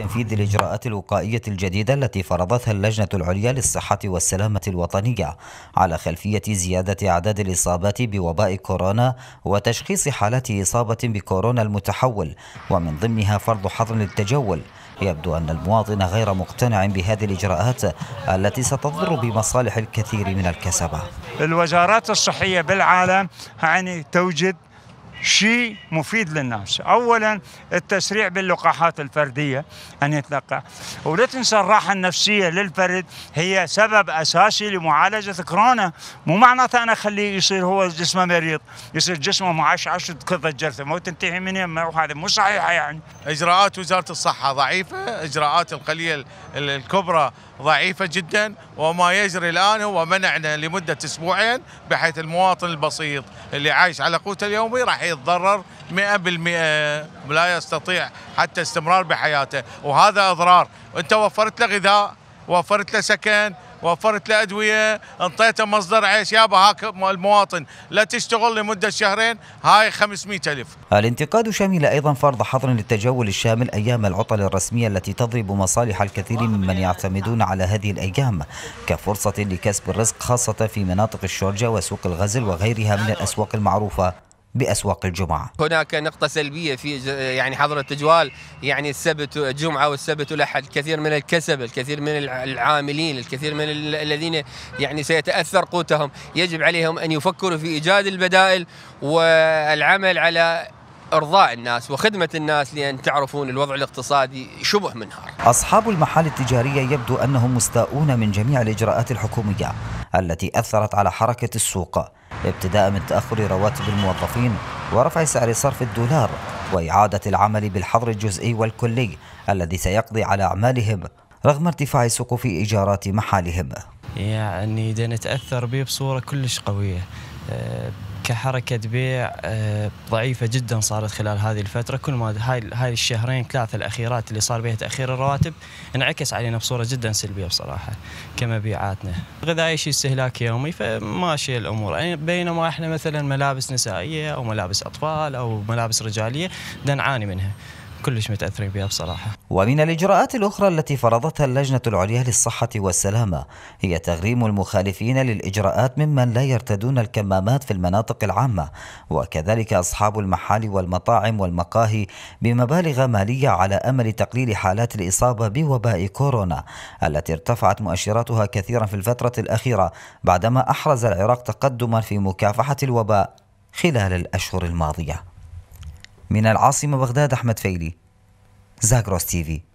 تنفيذ الإجراءات الوقائية الجديدة التي فرضتها اللجنة العليا للصحة والسلامة الوطنية على خلفية زيادة أعداد الإصابات بوباء كورونا وتشخيص حالات إصابة بكورونا المتحول ومن ضمنها فرض حظر للتجول يبدو أن المواطن غير مقتنع بهذه الإجراءات التي ستضر بمصالح الكثير من الكسبة الوزارات الصحية بالعالم يعني توجد شيء مفيد للناس أولا التسريع باللقاحات الفردية أن يتلقى ولا تنسى الراحة النفسية للفرد هي سبب أساسي لمعالجة كورونا مو معناته أنا أخليه يصير هو جسمه مريض يصير جسمه معشعش كذا جرثة مو تنتهي من يمه وهذا مو صحيحة يعني إجراءات وزارة الصحة ضعيفة إجراءات القلية الكبرى ضعيفة جدا وما يجري الآن هو منعنا لمدة أسبوعين بحيث المواطن البسيط اللي عايش على قوته اليومي راح يتضرر 100% لا يستطيع حتى استمرار بحياته وهذا اضرار انت وفرت له غذاء وفرت له سكن وفرت له ادويه انطيته مصدر عيش يابا هاك المواطن لا تشتغل لمده شهرين هاي 500 الف الانتقاد شمل ايضا فرض حظر للتجول الشامل ايام العطل الرسميه التي تضرب مصالح الكثير ممن يعتمدون على هذه الايام كفرصه لكسب الرزق خاصه في مناطق الشورجه وسوق الغزل وغيرها من الاسواق المعروفه بأسواق الجمعة هناك نقطة سلبية في يعني حظر التجوال يعني السبت الجمعة والسبت والأحد الكثير من الكسب الكثير من العاملين الكثير من الذين يعني سيتأثر قوتهم يجب عليهم أن يفكروا في إيجاد البدائل والعمل على ارضاء الناس وخدمه الناس لان تعرفون الوضع الاقتصادي شبه منهار. اصحاب المحال التجاريه يبدو انهم مستاؤون من جميع الاجراءات الحكوميه التي اثرت على حركه السوق ابتداء من تأخر رواتب الموظفين ورفع سعر صرف الدولار وإعادة العمل بالحظر الجزئي والكلي الذي سيقضي على أعمالهم رغم ارتفاع سقوف إيجارات محالهم يعني نتأثر به بصورة كلش قوية آه، كحركه بيع آه، ضعيفه جدا صارت خلال هذه الفتره كل ما هاي هاي الشهرين ثلاثه الاخيرات اللي صار بها تاخير الرواتب انعكس علينا بصوره جدا سلبيه بصراحه كمبيعاتنا غذاء شيء استهلاك يومي فماشيه الامور يعني بينما احنا مثلا ملابس نسائيه او ملابس اطفال او ملابس رجاليه دنعاني منها كلش متأثرين بها بصراحة ومن الإجراءات الأخرى التي فرضتها اللجنة العليا للصحة والسلامة هي تغريم المخالفين للإجراءات ممن لا يرتدون الكمامات في المناطق العامة وكذلك أصحاب المحال والمطاعم والمقاهي بمبالغ مالية على أمل تقليل حالات الإصابة بوباء كورونا التي ارتفعت مؤشراتها كثيرا في الفترة الأخيرة بعدما أحرز العراق تقدما في مكافحة الوباء خلال الأشهر الماضية من العاصمة بغداد أحمد فيلي زاكروس تيفي